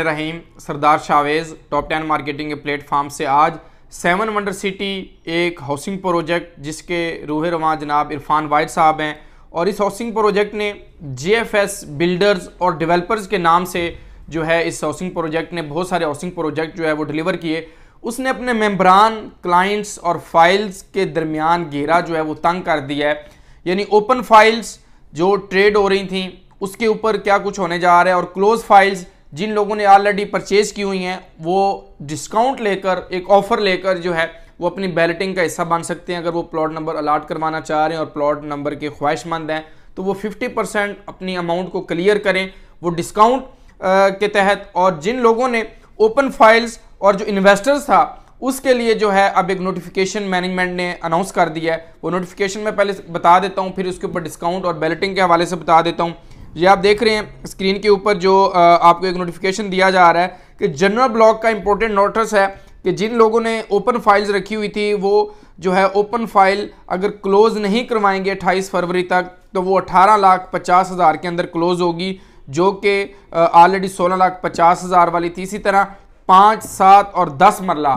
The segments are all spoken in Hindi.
रहीम Sardar Shavez top ten marketing के प्लेटफार्म से आज सेवन वंडर सिटी एक हाउसिंग प्रोजेक्ट जिसके रूह रवान जनाब इरफान वाइद साहब हैं और इस हाउसिंग प्रोजेक्ट ने जीएफएस बिल्डर्स और डेवलपर्स के नाम से जो है इस हाउसिंग प्रोजेक्ट ने बहुत सारे हाउसिंग प्रोजेक्ट जो है वो डिलीवर किए उसने अपने मेम्बरान क्लाइंट्स और फाइल्स के दरमियान घेरा जो है वो तंग कर दिया है यानी ओपन फाइल्स जो ट्रेड हो रही थी उसके ऊपर क्या कुछ होने जा रहा है और क्लोज फाइल्स जिन लोगों ने ऑलरेडी परचेज की हुई हैं वो डिस्काउंट लेकर एक ऑफर लेकर जो है वो अपनी बैलेटिंग का हिस्सा बन सकते हैं अगर वो प्लॉट नंबर अलाट करवाना चाह रहे हैं और प्लॉट नंबर के ख्वाहिशमंद हैं तो वो 50 परसेंट अपनी अमाउंट को क्लियर करें वो डिस्काउंट के तहत और जिन लोगों ने ओपन फाइल्स और जो इन्वेस्टर्स था उसके लिए जो है अब एक नोटिफिकेशन मैनेजमेंट ने अनाउंस कर दिया है वो नोटिफिकेशन मैं पहले बता देता हूँ फिर उसके ऊपर डिस्काउंट और बैलेटिंग के हवाले से बता देता हूँ ये आप देख रहे हैं स्क्रीन के ऊपर जो आपको एक नोटिफिकेशन दिया जा रहा है कि जनरल ब्लॉक का इंपॉर्टेंट नोटिस है कि जिन लोगों ने ओपन फाइल्स रखी हुई थी वो जो है ओपन फाइल अगर क्लोज़ नहीं करवाएंगे अट्ठाईस फरवरी तक तो वो अठारह लाख पचास हज़ार के अंदर क्लोज़ होगी जो कि ऑलरेडी सोलह लाख पचास हज़ार वाली थी इसी तरह पाँच सात और दस मरला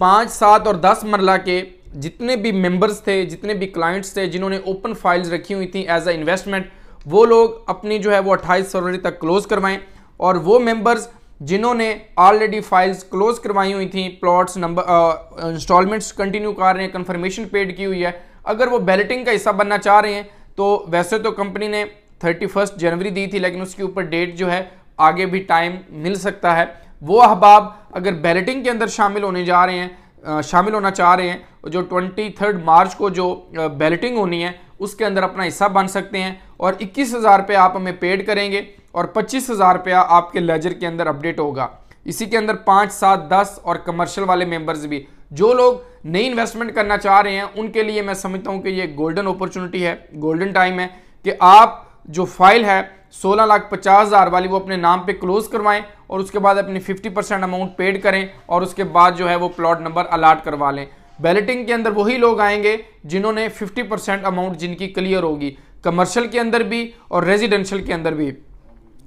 पाँच सात और दस मरला के जितने भी मेंबर्स थे जितने भी क्लाइंट्स थे जिन्होंने ओपन फाइल्स रखी हुई थी एज अ इन्वेस्टमेंट वो लोग अपनी जो है वो 28 फरवरी तक क्लोज़ करवाएं और वो मेंबर्स जिन्होंने ऑलरेडी फाइल्स क्लोज करवाई हुई थी प्लॉट्स नंबर इंस्टॉलमेंट्स कंटिन्यू कर रहे हैं कन्फर्मेशन पेड की हुई है अगर वो बैलेटिंग का हिस्सा बनना चाह रहे हैं तो वैसे तो कंपनी ने थर्टी फर्स्ट जनवरी दी थी लेकिन उसके ऊपर डेट जो है आगे भी टाइम मिल सकता है वो अहबाब अगर बैलेटिंग के अंदर शामिल होने जा रहे हैं शामिल होना चाह रहे हैं जो ट्वेंटी थर्ड मार्च को जो बैलेटिंग होनी है उसके अंदर अपना हिस्सा बन सकते हैं और इक्कीस हज़ार रुपये आप हमें पेड करेंगे और पच्चीस हज़ार रुपया आपके लेजर के अंदर अपडेट होगा इसी के अंदर पाँच सात दस और कमर्शल वाले मेंबर्स भी जो लोग नई इन्वेस्टमेंट करना चाह रहे हैं उनके लिए मैं समझता हूँ कि ये गोल्डन अपॉर्चुनिटी है गोल्डन टाइम है कि आप जो फाइल है सोलह लाख पचास हज़ार वाली वो अपने नाम पे क्लोज करवाएं और उसके बाद अपनी 50 परसेंट अमाउंट पेड करें और उसके बाद जो है वो प्लॉट नंबर अलाट करवा लें बैलेटिंग के अंदर वही लोग आएंगे जिन्होंने 50 परसेंट अमाउंट जिनकी क्लियर होगी कमर्शियल के अंदर भी और रेजिडेंशियल के अंदर भी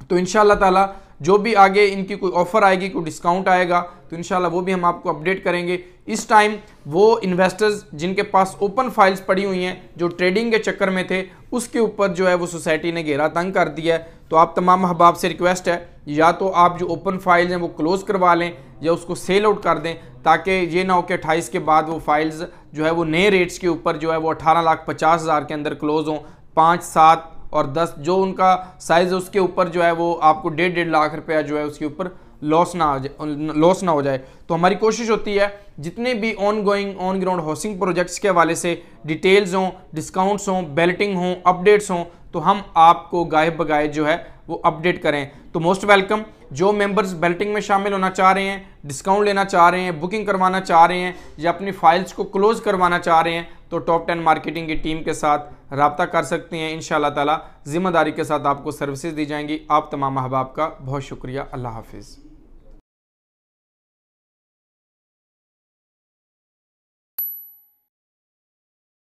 तो इन ताला जो भी आगे इनकी कोई ऑफ़र आएगी कोई डिस्काउंट आएगा तो इन वो भी हम आपको अपडेट करेंगे इस टाइम वो इन्वेस्टर्स जिनके पास ओपन फाइल्स पड़ी हुई हैं जो ट्रेडिंग के चक्कर में थे उसके ऊपर जो है वो सोसाइटी ने घेरा तंग कर दिया है तो आप तमाम अहबाब से रिक्वेस्ट है या तो आप जो ओपन फाइल्स हैं वो क्लोज़ करवा लें या उसको सेल आउट कर दें ताकि ये ना हो कि अट्ठाईस के बाद वो फाइल्स जो है वो नए रेट्स के ऊपर जो है वो अठारह लाख पचास हज़ार के अंदर क्लोज़ हों पाँच सात और दस जो उनका साइज़ है उसके ऊपर जो है वो आपको डेढ़ डेढ़ लाख रुपया जो है उसके ऊपर लॉस ना हो जाए लॉस ना हो जाए तो हमारी कोशिश होती है जितने भी ongoing on ground housing projects के हवाले से डिटेल्स हों डिस्काउंट्स हों बेल्टिंग हों अपडेट्स हों तो हम आपको गाय बगाए जो है वो अपडेट करें तो मोस्ट वेलकम जो मेंबर्स बेल्टिंग में शामिल होना चाह रहे हैं डिस्काउंट लेना चाह रहे हैं बुकिंग करवाना चाह रहे हैं या अपनी फाइल्स को क्लोज करवाना चाह रहे हैं तो टॉप टेन मार्केटिंग की टीम के साथ रबता कर सकते हैं इन ताला जिम्मेदारी के साथ आपको सर्विसेज दी जाएंगी आप तमाम अहबाब का बहुत शुक्रिया अल्लाह हाफिज़